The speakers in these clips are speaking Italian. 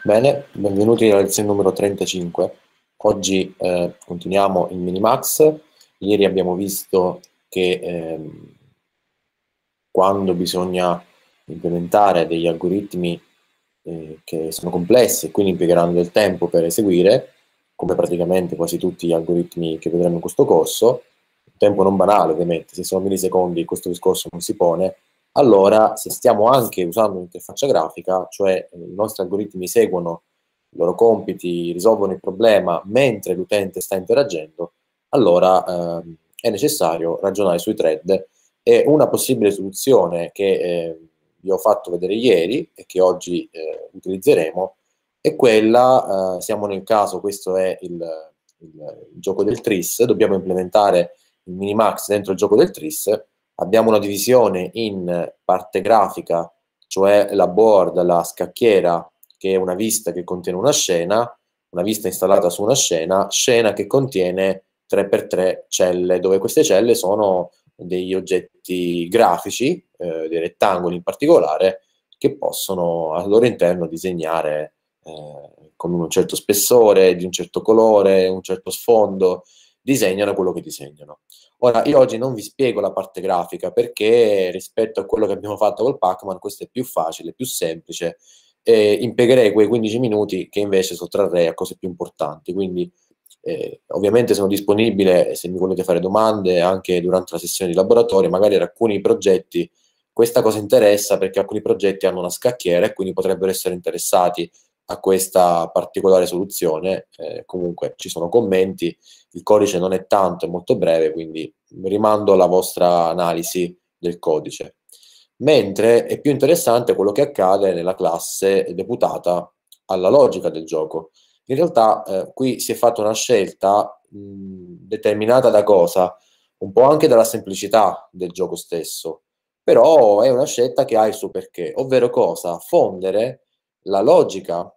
Bene, benvenuti alla lezione numero 35. Oggi eh, continuiamo in Minimax. Ieri abbiamo visto che eh, quando bisogna implementare degli algoritmi eh, che sono complessi e quindi impiegheranno del tempo per eseguire, come praticamente quasi tutti gli algoritmi che vedremo in questo corso, un tempo non banale ovviamente, se sono millisecondi questo discorso non si pone, allora se stiamo anche usando un'interfaccia grafica, cioè eh, i nostri algoritmi seguono i loro compiti, risolvono il problema mentre l'utente sta interagendo, allora eh, è necessario ragionare sui thread e una possibile soluzione che eh, vi ho fatto vedere ieri e che oggi eh, utilizzeremo è quella, eh, siamo nel caso, questo è il, il, il gioco del tris, dobbiamo implementare il minimax dentro il gioco del tris abbiamo una divisione in parte grafica, cioè la board, la scacchiera, che è una vista che contiene una scena, una vista installata su una scena, scena che contiene 3x3 celle, dove queste celle sono degli oggetti grafici, eh, dei rettangoli in particolare, che possono al loro interno disegnare eh, con un certo spessore, di un certo colore, un certo sfondo, disegnano quello che disegnano. Ora, io oggi non vi spiego la parte grafica perché rispetto a quello che abbiamo fatto col Pac-Man, questo è più facile, più semplice. E impiegherei quei 15 minuti che invece sottrarrei a cose più importanti. Quindi, eh, ovviamente, sono disponibile se mi volete fare domande anche durante la sessione di laboratorio. Magari ad alcuni progetti questa cosa interessa perché alcuni progetti hanno una scacchiera e quindi potrebbero essere interessati a questa particolare soluzione. Eh, comunque ci sono commenti, il codice non è tanto, è molto breve, quindi rimando alla vostra analisi del codice. Mentre è più interessante quello che accade nella classe deputata alla logica del gioco. In realtà eh, qui si è fatta una scelta mh, determinata da cosa? Un po' anche dalla semplicità del gioco stesso, però è una scelta che ha il suo perché, ovvero cosa? Fondere la logica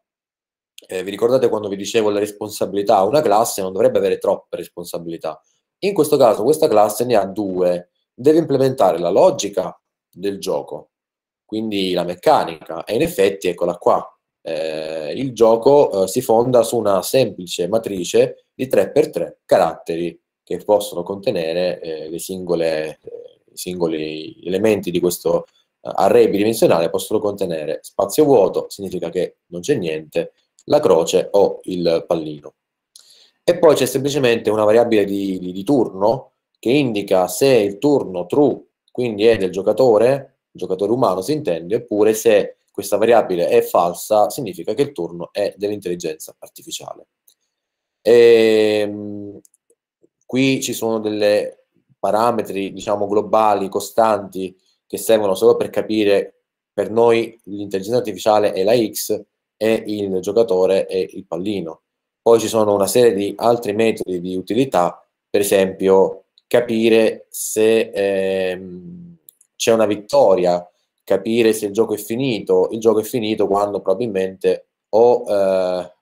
eh, vi ricordate quando vi dicevo la responsabilità? Una classe non dovrebbe avere troppe responsabilità. In questo caso questa classe ne ha due. Deve implementare la logica del gioco, quindi la meccanica. E in effetti, eccola qua, eh, il gioco eh, si fonda su una semplice matrice di 3x3 caratteri che possono contenere eh, singole, eh, i singoli elementi di questo eh, array bidimensionale possono contenere spazio vuoto, significa che non c'è niente, la croce o il pallino. E poi c'è semplicemente una variabile di, di, di turno che indica se il turno true, quindi è del giocatore, giocatore umano si intende, oppure se questa variabile è falsa, significa che il turno è dell'intelligenza artificiale. E, ehm, qui ci sono dei parametri, diciamo, globali, costanti, che servono solo per capire per noi l'intelligenza artificiale è la X, e il giocatore e il pallino. Poi ci sono una serie di altri metodi di utilità, per esempio capire se ehm, c'è una vittoria, capire se il gioco è finito. Il gioco è finito quando probabilmente o eh,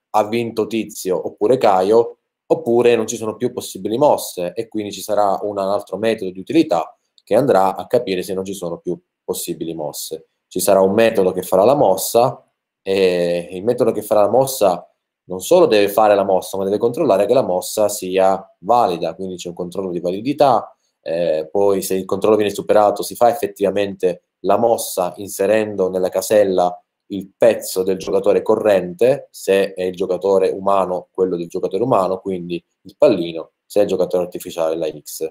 ha vinto Tizio oppure Caio, oppure non ci sono più possibili mosse e quindi ci sarà un altro metodo di utilità che andrà a capire se non ci sono più possibili mosse. Ci sarà un metodo che farà la mossa e il metodo che farà la mossa non solo deve fare la mossa, ma deve controllare che la mossa sia valida, quindi c'è un controllo di validità, eh, poi se il controllo viene superato si fa effettivamente la mossa inserendo nella casella il pezzo del giocatore corrente, se è il giocatore umano, quello del giocatore umano, quindi il pallino, se è il giocatore artificiale, la X.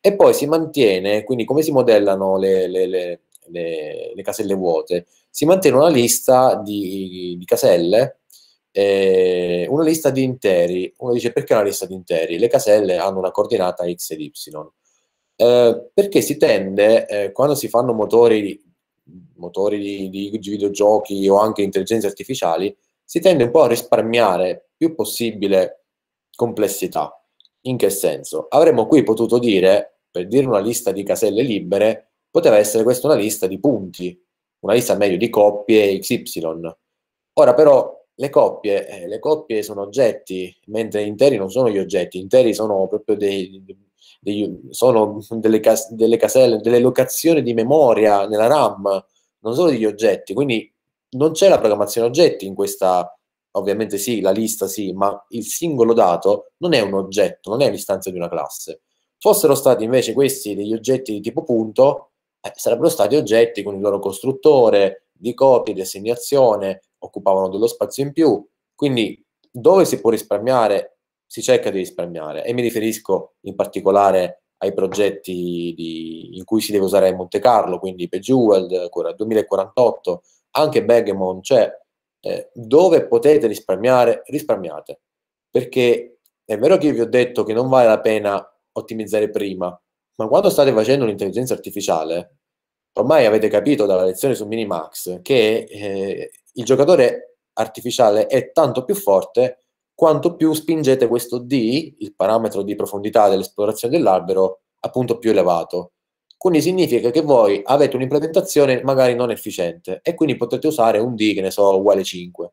E poi si mantiene, quindi come si modellano le, le, le, le caselle vuote? si mantiene una lista di, di caselle, eh, una lista di interi. Uno dice perché una lista di interi? Le caselle hanno una coordinata x ed y. Eh, perché si tende, eh, quando si fanno motori, motori di, di, videogiochi o anche intelligenze artificiali, si tende un po' a risparmiare più possibile complessità. In che senso? Avremmo qui potuto dire, per dire una lista di caselle libere, poteva essere questa una lista di punti, una lista meglio di coppie XY. Ora però le coppie, eh, le coppie sono oggetti, mentre interi non sono gli oggetti, interi sono proprio dei, dei, sono delle, cas- delle caselle, delle locazioni di memoria nella RAM, non sono degli oggetti, quindi non c'è la programmazione oggetti in questa, ovviamente sì, la lista sì, ma il singolo dato non è un oggetto, non è l'istanza di una classe. Fossero stati invece questi degli oggetti di tipo punto, eh, sarebbero stati oggetti con il loro costruttore di copie, di assegnazione, occupavano dello spazio in più. Quindi dove si può risparmiare, si cerca di risparmiare. E mi riferisco in particolare ai progetti di, in cui si deve usare Monte Carlo, quindi Bejeweled, 2048, anche Begemon, cioè eh, dove potete risparmiare, risparmiate. Perché è vero che io vi ho detto che non vale la pena ottimizzare prima, ma quando state facendo l'intelligenza artificiale, ormai avete capito dalla lezione su Minimax che eh, il giocatore artificiale è tanto più forte quanto più spingete questo D, il parametro di profondità dell'esplorazione dell'albero, appunto più elevato. Quindi significa che voi avete un'implementazione magari non efficiente e quindi potete usare un D che ne so uguale 5.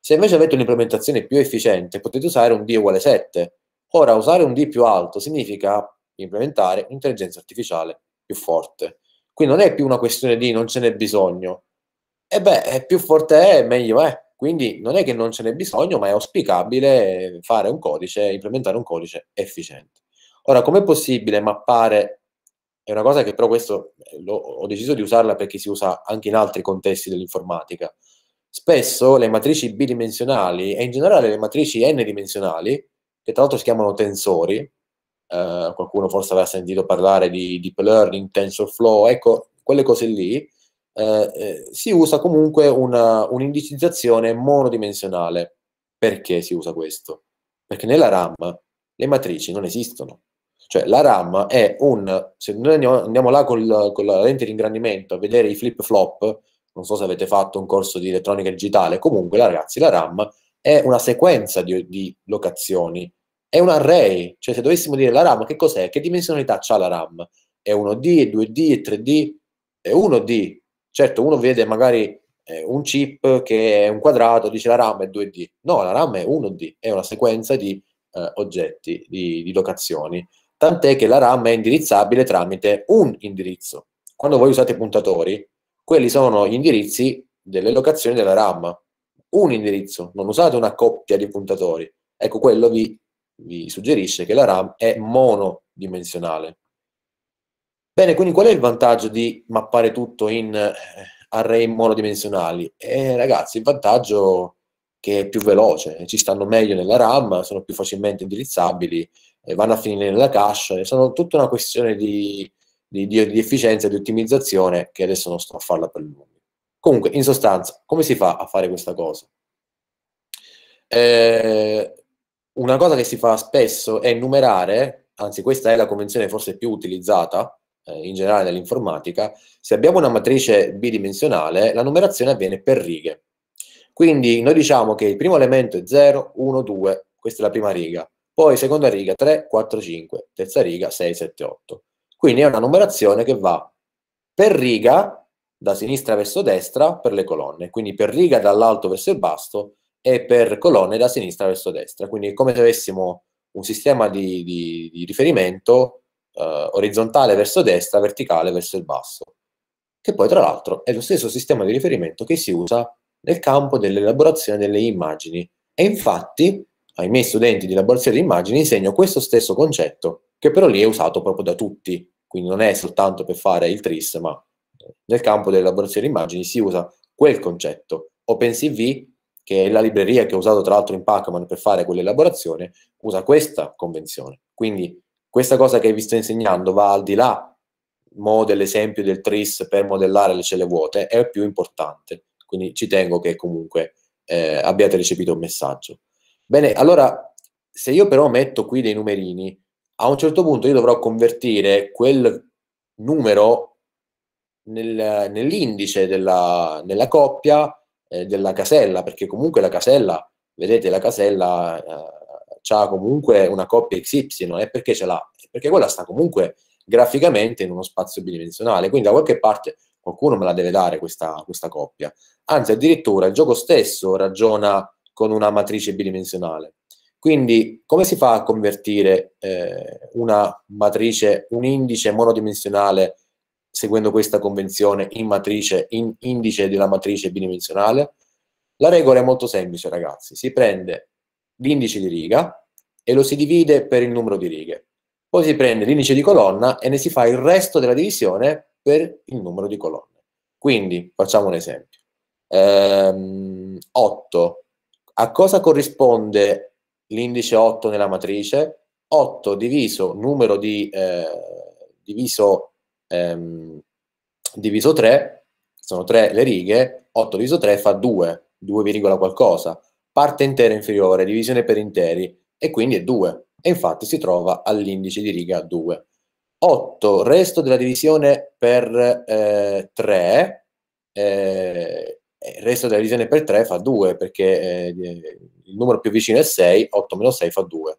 Se invece avete un'implementazione più efficiente potete usare un D uguale 7. Ora usare un D più alto significa implementare un'intelligenza artificiale più forte. Qui non è più una questione di non ce n'è bisogno. E beh, più forte è, meglio è. Eh. Quindi non è che non ce n'è bisogno, ma è auspicabile fare un codice, implementare un codice efficiente. Ora, com'è possibile mappare? È una cosa che però questo eh, lo, ho deciso di usarla perché si usa anche in altri contesti dell'informatica. Spesso le matrici bidimensionali e in generale le matrici n-dimensionali, che tra l'altro si chiamano tensori, eh, qualcuno forse avrà sentito parlare di deep learning, TensorFlow, ecco, quelle cose lì, eh, eh, si usa comunque una, un'indicizzazione monodimensionale. Perché si usa questo? Perché nella RAM le matrici non esistono. Cioè la RAM è un... Se noi andiamo là col, con la lente di ingrandimento a vedere i flip-flop, non so se avete fatto un corso di elettronica digitale, comunque la, ragazzi la RAM è una sequenza di, di locazioni è un array, cioè se dovessimo dire la RAM che cos'è, che dimensionalità ha la RAM? È 1D, è 2D, è 3D, è 1D. Certo, uno vede magari eh, un chip che è un quadrato, dice la RAM è 2D. No, la RAM è 1D, è una sequenza di eh, oggetti, di, di locazioni. Tant'è che la RAM è indirizzabile tramite un indirizzo. Quando voi usate puntatori, quelli sono gli indirizzi delle locazioni della RAM. Un indirizzo, non usate una coppia di puntatori. Ecco, quello vi vi suggerisce che la RAM è monodimensionale. Bene, quindi qual è il vantaggio di mappare tutto in eh, array monodimensionali? Eh, ragazzi, il vantaggio è che è più veloce, ci stanno meglio nella RAM, sono più facilmente indirizzabili, eh, vanno a finire nella cache, sono tutta una questione di, di, di, di efficienza e di ottimizzazione che adesso non sto a farla per lungo. Comunque, in sostanza, come si fa a fare questa cosa? Eh, una cosa che si fa spesso è numerare, anzi questa è la convenzione forse più utilizzata eh, in generale nell'informatica, se abbiamo una matrice bidimensionale la numerazione avviene per righe. Quindi noi diciamo che il primo elemento è 0, 1, 2, questa è la prima riga, poi seconda riga 3, 4, 5, terza riga 6, 7, 8. Quindi è una numerazione che va per riga da sinistra verso destra per le colonne, quindi per riga dall'alto verso il basso e per colonne da sinistra verso destra. Quindi è come se avessimo un sistema di, di, di riferimento eh, orizzontale verso destra, verticale verso il basso, che poi tra l'altro è lo stesso sistema di riferimento che si usa nel campo dell'elaborazione delle immagini. E infatti ai miei studenti di elaborazione di immagini insegno questo stesso concetto, che però lì è usato proprio da tutti, quindi non è soltanto per fare il TRIS, ma nel campo dell'elaborazione di immagini si usa quel concetto. OpenCV che è la libreria che ho usato tra l'altro in Pacman per fare quell'elaborazione, usa questa convenzione. Quindi questa cosa che vi sto insegnando va al di là dell'esempio del tris per modellare le celle vuote, è più importante. Quindi ci tengo che comunque eh, abbiate ricevuto un messaggio. Bene, allora se io però metto qui dei numerini, a un certo punto io dovrò convertire quel numero nel, nell'indice della, nella coppia eh, della casella, perché comunque la casella, vedete, la casella eh, ha comunque una coppia XY, e perché ce l'ha? Perché quella sta comunque graficamente in uno spazio bidimensionale, quindi da qualche parte qualcuno me la deve dare questa, questa coppia. Anzi, addirittura il gioco stesso ragiona con una matrice bidimensionale. Quindi come si fa a convertire eh, una matrice, un indice monodimensionale seguendo questa convenzione in matrice, in indice della matrice bidimensionale? La regola è molto semplice, ragazzi. Si prende l'indice di riga e lo si divide per il numero di righe. Poi si prende l'indice di colonna e ne si fa il resto della divisione per il numero di colonne. Quindi, facciamo un esempio. Ehm, 8. A cosa corrisponde l'indice 8 nella matrice? 8 diviso numero di... Eh, diviso ehm, diviso 3, sono 3 le righe, 8 diviso 3 fa 2, 2, qualcosa, parte intera inferiore, divisione per interi, e quindi è 2, e infatti si trova all'indice di riga 2. 8, resto della divisione per eh, 3, eh, il eh, resto della divisione per 3 fa 2, perché eh, il numero più vicino è 6, 8 meno 6 fa 2.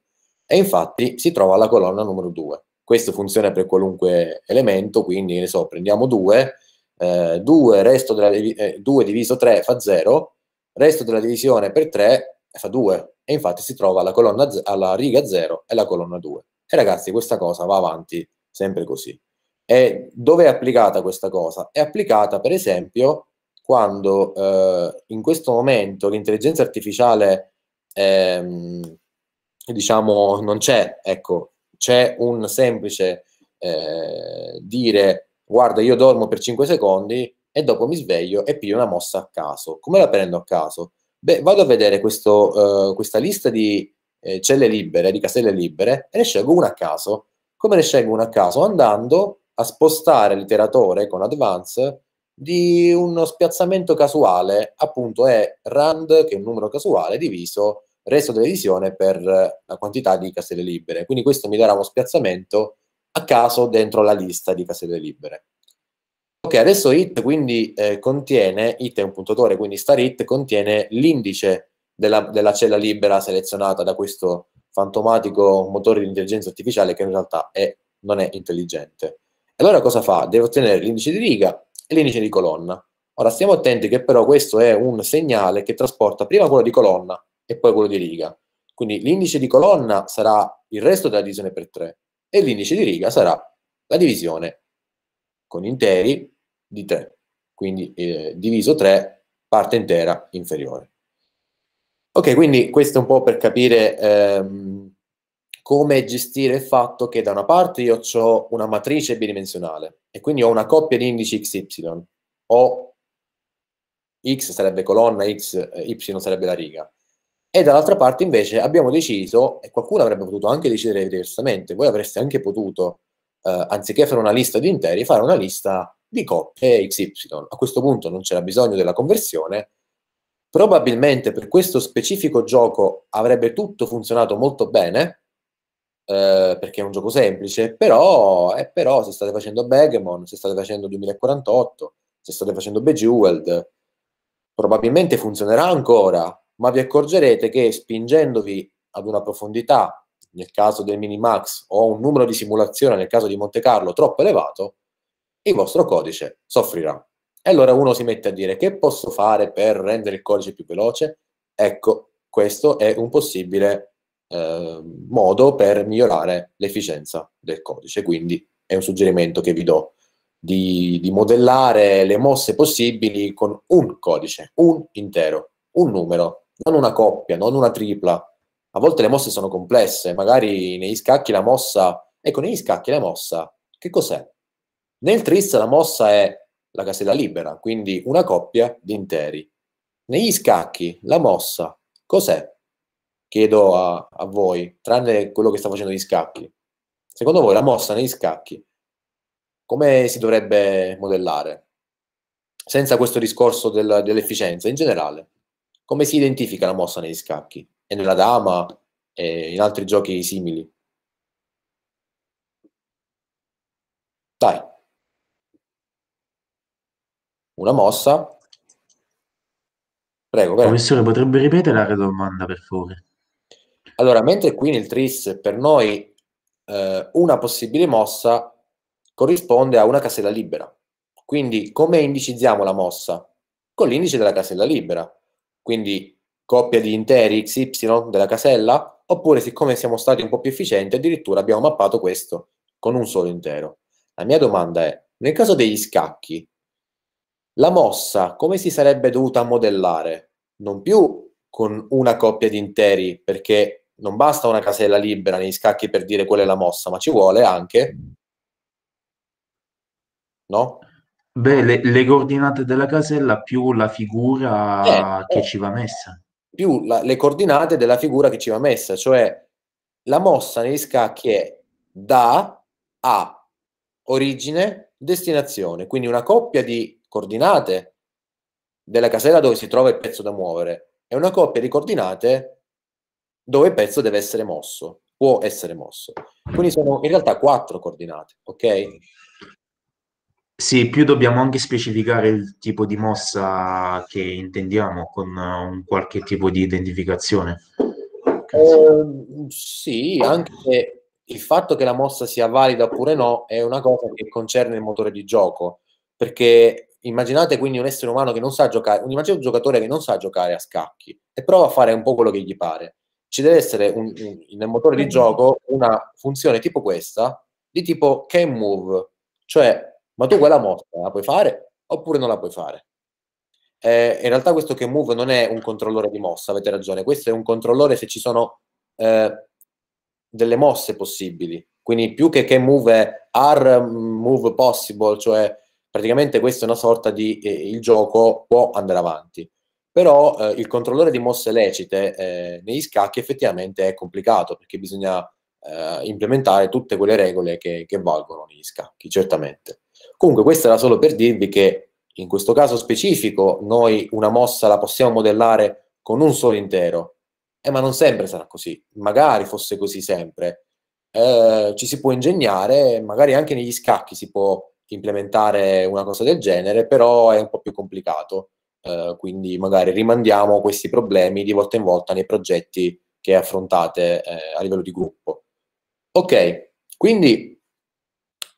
E infatti si trova alla colonna numero 2 questo funziona per qualunque elemento, quindi ne so, prendiamo 2, eh, 2, della, eh, 2 diviso 3 fa 0, resto della divisione per 3 fa 2, e infatti si trova alla, colonna, alla riga 0 e la colonna 2. E ragazzi, questa cosa va avanti sempre così. E dove è applicata questa cosa? È applicata, per esempio, quando eh, in questo momento l'intelligenza artificiale, ehm, diciamo, non c'è, ecco, c'è un semplice eh, dire guarda io dormo per 5 secondi e dopo mi sveglio e piglio una mossa a caso. Come la prendo a caso? Beh, vado a vedere questo, uh, questa lista di eh, celle libere, di caselle libere, e ne scelgo una a caso. Come ne scelgo una a caso? Andando a spostare l'iteratore con advance di uno spiazzamento casuale, appunto è rand, che è un numero casuale, diviso resto della divisione per eh, la quantità di caselle libere. Quindi questo mi darà uno spiazzamento a caso dentro la lista di caselle libere. Ok, adesso hit quindi eh, contiene, hit è un puntatore, quindi star hit contiene l'indice della, della cella libera selezionata da questo fantomatico motore di intelligenza artificiale che in realtà è, non è intelligente. Allora cosa fa? Deve ottenere l'indice di riga e l'indice di colonna. Ora stiamo attenti che però questo è un segnale che trasporta prima quello di colonna e poi quello di riga. Quindi l'indice di colonna sarà il resto della divisione per 3 e l'indice di riga sarà la divisione con interi di 3. Quindi eh, diviso 3, parte intera inferiore. Ok, quindi questo è un po' per capire ehm, come gestire il fatto che da una parte io ho una matrice bidimensionale e quindi ho una coppia di indici XY, o X sarebbe colonna, X, eh, Y sarebbe la riga. E dall'altra parte invece abbiamo deciso, e qualcuno avrebbe potuto anche decidere diversamente, voi avreste anche potuto, eh, anziché fare una lista di interi, fare una lista di coppie XY. A questo punto non c'era bisogno della conversione, probabilmente per questo specifico gioco avrebbe tutto funzionato molto bene, eh, perché è un gioco semplice, però, eh, però se state facendo Begemon, se state facendo 2048, se state facendo Bejeweled, probabilmente funzionerà ancora, ma vi accorgerete che spingendovi ad una profondità, nel caso del Minimax, o un numero di simulazione, nel caso di Monte Carlo, troppo elevato, il vostro codice soffrirà. E allora uno si mette a dire che posso fare per rendere il codice più veloce? Ecco, questo è un possibile eh, modo per migliorare l'efficienza del codice, quindi è un suggerimento che vi do di, di modellare le mosse possibili con un codice, un intero, un numero non una coppia, non una tripla. A volte le mosse sono complesse, magari negli scacchi la mossa... Ecco, negli scacchi la mossa, che cos'è? Nel tris la mossa è la casella libera, quindi una coppia di interi. Negli scacchi la mossa, cos'è? Chiedo a, a voi, tranne quello che sta facendo gli scacchi. Secondo voi la mossa negli scacchi come si dovrebbe modellare? Senza questo discorso del, dell'efficienza in generale. Come si identifica la mossa negli scacchi? E nella dama e in altri giochi simili? Dai. Una mossa. Prego, prego. Professore, potrebbe ripetere la domanda, per favore? Allora, mentre qui nel TRIS per noi eh, una possibile mossa corrisponde a una casella libera. Quindi come indicizziamo la mossa? Con l'indice della casella libera quindi coppia di interi XY della casella, oppure siccome siamo stati un po' più efficienti, addirittura abbiamo mappato questo con un solo intero. La mia domanda è, nel caso degli scacchi, la mossa come si sarebbe dovuta modellare? Non più con una coppia di interi, perché non basta una casella libera negli scacchi per dire qual è la mossa, ma ci vuole anche... No? Beh, le, le, coordinate della casella più la figura eh, che eh. ci va messa. Più la, le coordinate della figura che ci va messa, cioè la mossa negli scacchi è da a origine, destinazione, quindi una coppia di coordinate della casella dove si trova il pezzo da muovere e una coppia di coordinate dove il pezzo deve essere mosso, può essere mosso. Quindi sono in realtà quattro coordinate, ok? Sì, più dobbiamo anche specificare il tipo di mossa che intendiamo con eh, un qualche tipo di identificazione. Eh, sì, anche se il fatto che la mossa sia valida oppure no è una cosa che concerne il motore di gioco, perché immaginate quindi un essere umano che non sa giocare, immaginate un giocatore che non sa giocare a scacchi e prova a fare un po' quello che gli pare. Ci deve essere un, un, nel motore di gioco una funzione tipo questa, di tipo can move, cioè ma tu quella mossa la puoi fare oppure non la puoi fare. Eh, in realtà questo che move non è un controllore di mossa, avete ragione, questo è un controllore se ci sono eh, delle mosse possibili. Quindi più che che move are mm, move possible, cioè praticamente questa è una sorta di eh, il gioco può andare avanti. Però eh, il controllore di mosse lecite eh, negli scacchi effettivamente è complicato perché bisogna eh, implementare tutte quelle regole che, che valgono negli scacchi, certamente. Comunque, questo era solo per dirvi che in questo caso specifico noi una mossa la possiamo modellare con un solo intero, eh, ma non sempre sarà così, magari fosse così sempre. Eh, ci si può ingegnare, magari anche negli scacchi si può implementare una cosa del genere, però è un po' più complicato. Eh, quindi magari rimandiamo questi problemi di volta in volta nei progetti che affrontate eh, a livello di gruppo. Ok, quindi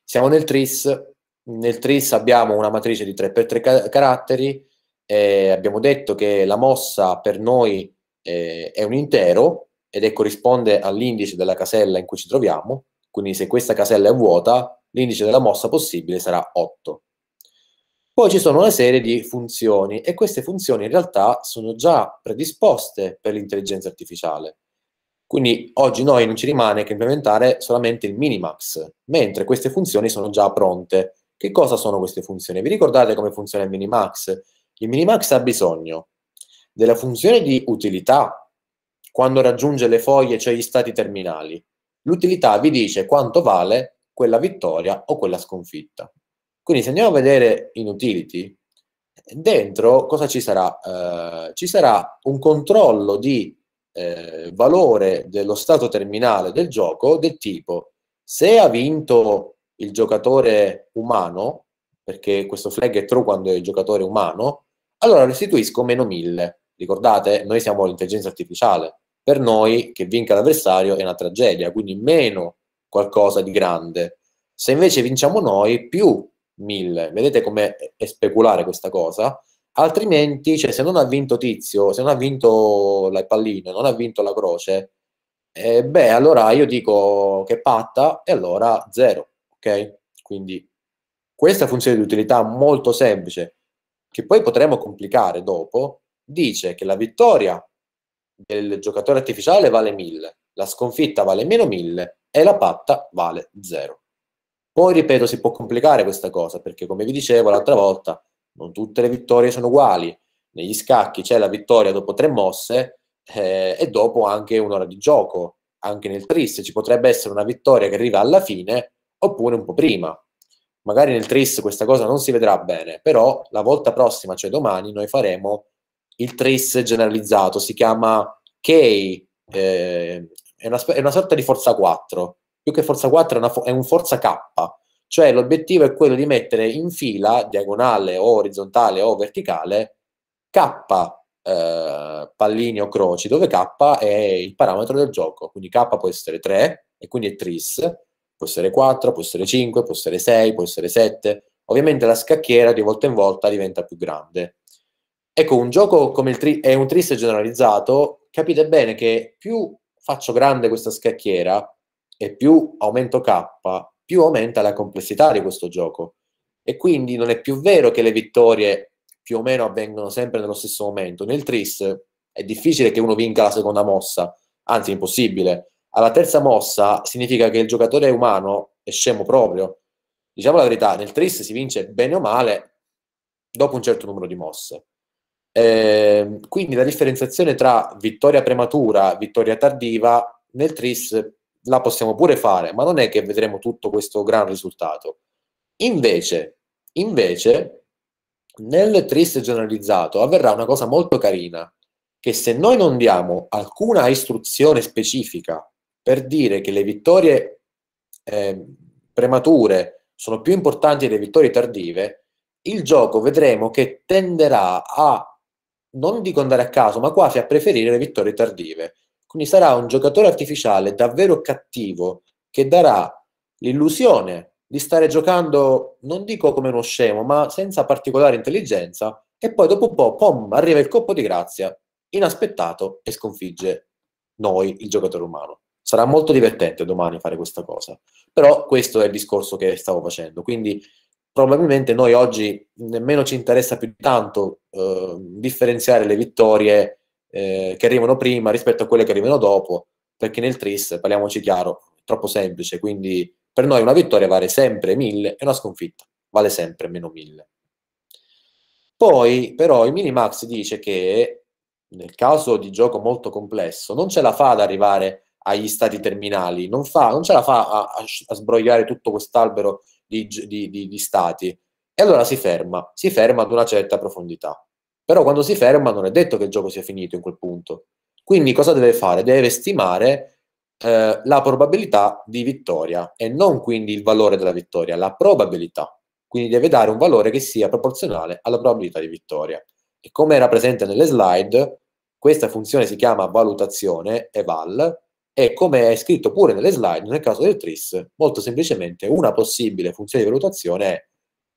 siamo nel TRIS, nel tris abbiamo una matrice di 3x3 car caratteri, eh, abbiamo detto che la mossa per noi eh, è un intero ed è corrisponde all'indice della casella in cui ci troviamo, quindi se questa casella è vuota, l'indice della mossa possibile sarà 8. Poi ci sono una serie di funzioni e queste funzioni in realtà sono già predisposte per l'intelligenza artificiale. Quindi oggi noi non ci rimane che implementare solamente il minimax, mentre queste funzioni sono già pronte che cosa sono queste funzioni? Vi ricordate come funziona il minimax? Il minimax ha bisogno della funzione di utilità quando raggiunge le foglie, cioè gli stati terminali. L'utilità vi dice quanto vale quella vittoria o quella sconfitta. Quindi se andiamo a vedere in utility, dentro cosa ci sarà? Eh, ci sarà un controllo di eh, valore dello stato terminale del gioco del tipo se ha vinto il giocatore umano, perché questo flag è true quando è il giocatore umano, allora restituisco meno 1000. Ricordate, noi siamo l'intelligenza artificiale. Per noi che vinca l'avversario è una tragedia, quindi meno qualcosa di grande. Se invece vinciamo noi, più 1000. Vedete come è speculare questa cosa? Altrimenti, cioè, se non ha vinto Tizio, se non ha vinto la pallina, non ha vinto la croce, eh, beh, allora io dico che patta e allora zero ok? Quindi questa funzione di utilità molto semplice, che poi potremo complicare dopo, dice che la vittoria del giocatore artificiale vale 1000, la sconfitta vale meno 1000 e la patta vale 0. Poi, ripeto, si può complicare questa cosa, perché come vi dicevo l'altra volta, non tutte le vittorie sono uguali. Negli scacchi c'è la vittoria dopo tre mosse eh, e dopo anche un'ora di gioco. Anche nel triste ci potrebbe essere una vittoria che arriva alla fine oppure un po' prima. Magari nel trace questa cosa non si vedrà bene, però la volta prossima, cioè domani, noi faremo il trace generalizzato, si chiama K, eh, è, una, è, una, sorta di forza 4, più che forza 4 è, una, è un forza K, cioè l'obiettivo è quello di mettere in fila, diagonale o orizzontale o verticale, K eh, pallini o croci, dove K è il parametro del gioco, quindi K può essere 3 e quindi è tris, può essere 4, può essere 5, può essere 6, può essere 7. Ovviamente la scacchiera di volta in volta diventa più grande. Ecco, un gioco come il tri- è un triste generalizzato, capite bene che più faccio grande questa scacchiera e più aumento K, più aumenta la complessità di questo gioco. E quindi non è più vero che le vittorie più o meno avvengono sempre nello stesso momento. Nel tris è difficile che uno vinca la seconda mossa, anzi impossibile alla terza mossa significa che il giocatore è umano e scemo proprio. Diciamo la verità, nel tris si vince bene o male dopo un certo numero di mosse. Eh, quindi la differenziazione tra vittoria prematura, e vittoria tardiva, nel tris la possiamo pure fare, ma non è che vedremo tutto questo gran risultato. Invece, invece nel tris generalizzato avverrà una cosa molto carina, che se noi non diamo alcuna istruzione specifica per dire che le vittorie eh, premature sono più importanti delle vittorie tardive, il gioco vedremo che tenderà a, non dico andare a caso, ma quasi a preferire le vittorie tardive. Quindi sarà un giocatore artificiale davvero cattivo che darà l'illusione di stare giocando, non dico come uno scemo, ma senza particolare intelligenza, e poi dopo un po', pom, arriva il colpo di grazia, inaspettato, e sconfigge noi, il giocatore umano. Sarà molto divertente domani fare questa cosa. Però questo è il discorso che stavo facendo. Quindi probabilmente noi oggi nemmeno ci interessa più tanto eh, differenziare le vittorie eh, che arrivano prima rispetto a quelle che arrivano dopo, perché nel TRIS, parliamoci chiaro, è troppo semplice. Quindi per noi una vittoria vale sempre 1000 e una sconfitta vale sempre meno 1000. Poi però il Minimax dice che nel caso di gioco molto complesso non ce la fa ad arrivare a agli stati terminali, non, fa, non ce la fa a, a sbrogliare tutto quest'albero di, di, di, di stati e allora si ferma, si ferma ad una certa profondità. Però quando si ferma non è detto che il gioco sia finito in quel punto. Quindi cosa deve fare? Deve stimare eh, la probabilità di vittoria e non quindi il valore della vittoria, la probabilità. Quindi deve dare un valore che sia proporzionale alla probabilità di vittoria. E come era presente nelle slide, questa funzione si chiama valutazione, eval, e come è scritto pure nelle slide, nel caso del TRIS, molto semplicemente una possibile funzione di valutazione è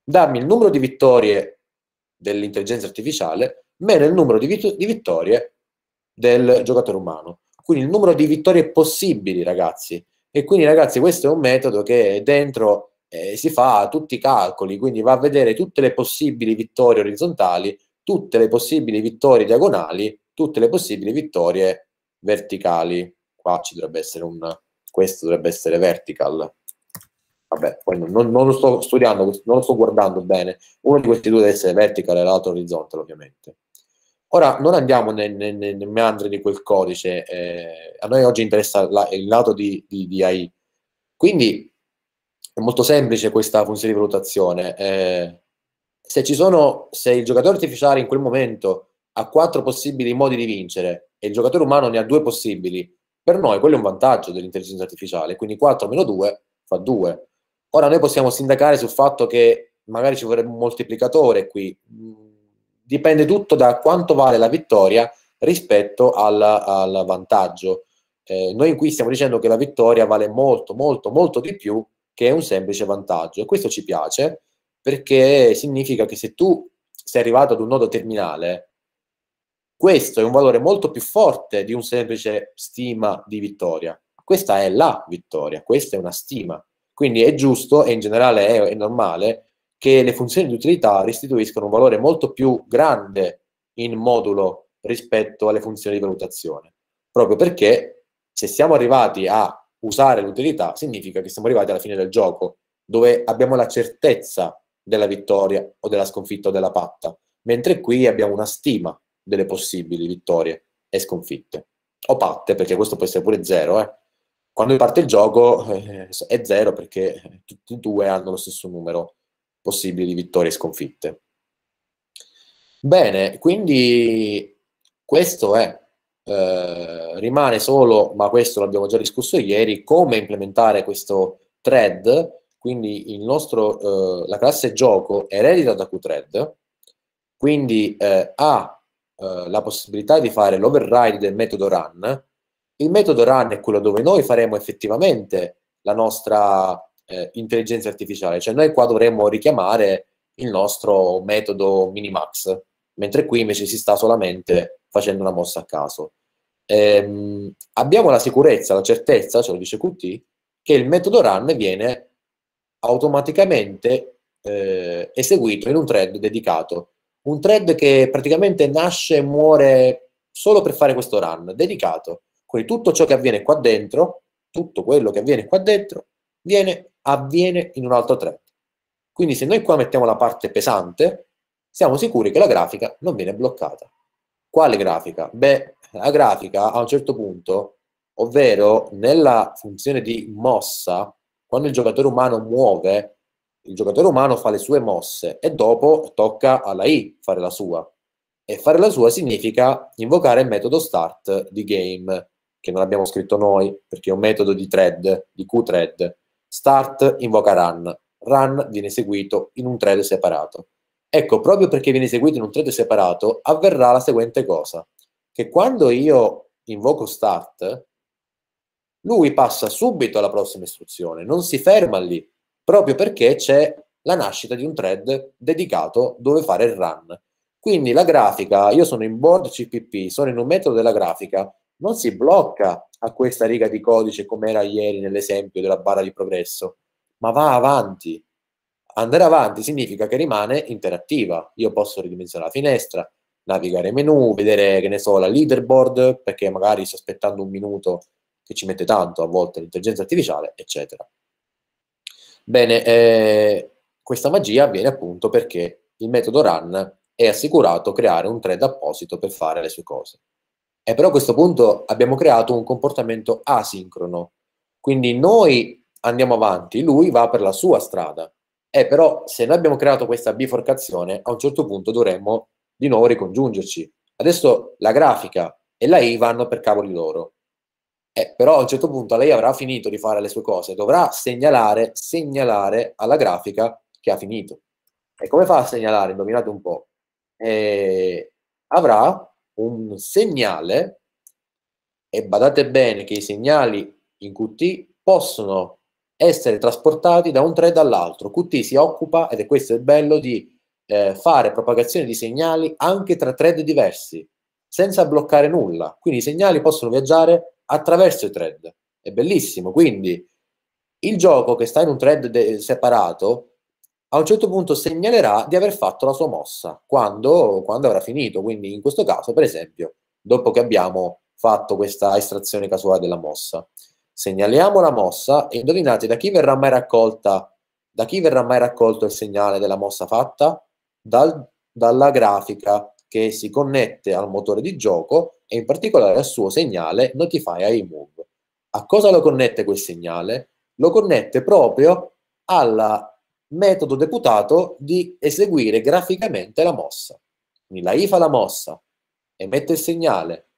darmi il numero di vittorie dell'intelligenza artificiale meno il numero di, vit- di vittorie del giocatore umano. Quindi il numero di vittorie possibili, ragazzi. E quindi, ragazzi, questo è un metodo che dentro eh, si fa tutti i calcoli, quindi va a vedere tutte le possibili vittorie orizzontali, tutte le possibili vittorie diagonali, tutte le possibili vittorie verticali qua ci dovrebbe essere un, questo dovrebbe essere vertical. Vabbè, poi non, non lo sto studiando, non lo sto guardando bene. Uno di questi due deve essere vertical e l'altro orizzontale, ovviamente. Ora non andiamo nel, nei, nei meandri di quel codice, eh, a noi oggi interessa la, il lato di, di, di, AI. Quindi è molto semplice questa funzione di valutazione. Eh, se, sono, se il giocatore artificiale in quel momento ha quattro possibili modi di vincere e il giocatore umano ne ha due possibili, per noi quello è un vantaggio dell'intelligenza artificiale, quindi 4 meno 2 fa 2. Ora noi possiamo sindacare sul fatto che magari ci vorrebbe un moltiplicatore qui, mm, dipende tutto da quanto vale la vittoria rispetto al, al vantaggio. Eh, noi qui stiamo dicendo che la vittoria vale molto, molto, molto di più che un semplice vantaggio e questo ci piace perché significa che se tu sei arrivato ad un nodo terminale questo è un valore molto più forte di un semplice stima di vittoria. Questa è la vittoria, questa è una stima. Quindi è giusto e in generale è, è normale che le funzioni di utilità restituiscano un valore molto più grande in modulo rispetto alle funzioni di valutazione. Proprio perché se siamo arrivati a usare l'utilità significa che siamo arrivati alla fine del gioco, dove abbiamo la certezza della vittoria o della sconfitta o della patta, mentre qui abbiamo una stima delle possibili vittorie e sconfitte. O patte, perché questo può essere pure zero. Eh. Quando parte il gioco eh, è zero perché tutti e due hanno lo stesso numero possibili di vittorie e sconfitte. Bene, quindi questo è, eh, rimane solo, ma questo l'abbiamo già discusso ieri, come implementare questo thread, quindi nostro, eh, la classe gioco eredita da Qthread, quindi eh, ha eh, la possibilità di fare l'override del metodo run, il metodo run è quello dove noi faremo effettivamente la nostra eh, intelligenza artificiale, cioè noi qua dovremmo richiamare il nostro metodo minimax, mentre qui invece si sta solamente facendo una mossa a caso. Ehm, abbiamo la sicurezza, la certezza, ce lo dice QT, che il metodo run viene automaticamente eh, eseguito in un thread dedicato un thread che praticamente nasce e muore solo per fare questo run, dedicato. Quindi tutto ciò che avviene qua dentro, tutto quello che avviene qua dentro, viene, avviene in un altro thread. Quindi se noi qua mettiamo la parte pesante, siamo sicuri che la grafica non viene bloccata. Quale grafica? Beh, la grafica a un certo punto, ovvero nella funzione di mossa, quando il giocatore umano muove, il giocatore umano fa le sue mosse e dopo tocca alla I fare la sua. E fare la sua significa invocare il metodo start di game, che non abbiamo scritto noi, perché è un metodo di thread, di Q-thread. Start invoca run, run viene eseguito in un thread separato. Ecco, proprio perché viene eseguito in un thread separato, avverrà la seguente cosa, che quando io invoco start, lui passa subito alla prossima istruzione, non si ferma lì, proprio perché c'è la nascita di un thread dedicato dove fare il run. Quindi la grafica, io sono in board CPP, sono in un metodo della grafica, non si blocca a questa riga di codice come era ieri nell'esempio della barra di progresso, ma va avanti. Andare avanti significa che rimane interattiva. Io posso ridimensionare la finestra, navigare menu, vedere che ne so la leaderboard, perché magari sto aspettando un minuto che ci mette tanto a volte l'intelligenza artificiale, eccetera. Bene, eh, questa magia avviene appunto perché il metodo run è assicurato creare un thread apposito per fare le sue cose. E però a questo punto abbiamo creato un comportamento asincrono, quindi noi andiamo avanti, lui va per la sua strada. E però se noi abbiamo creato questa biforcazione, a un certo punto dovremmo di nuovo ricongiungerci. Adesso la grafica e la I vanno per cavoli loro. Eh, però a un certo punto lei avrà finito di fare le sue cose, dovrà segnalare, segnalare alla grafica che ha finito. E come fa a segnalare? Indovinate un po'. Eh, avrà un segnale, e badate bene che i segnali in Qt possono essere trasportati da un thread all'altro. Qt si occupa, ed è questo il bello, di eh, fare propagazione di segnali anche tra thread diversi, senza bloccare nulla. Quindi i segnali possono viaggiare attraverso i thread. È bellissimo. Quindi il gioco che sta in un thread de- separato a un certo punto segnalerà di aver fatto la sua mossa quando, quando, avrà finito. Quindi in questo caso, per esempio, dopo che abbiamo fatto questa estrazione casuale della mossa, segnaliamo la mossa e indovinate da chi verrà mai raccolta da chi verrà mai raccolto il segnale della mossa fatta? Dal, dalla grafica che si connette al motore di gioco e in particolare al suo segnale Notify iMove. A cosa lo connette quel segnale? Lo connette proprio al metodo deputato di eseguire graficamente la mossa. Quindi la IFA la mossa, emette il segnale,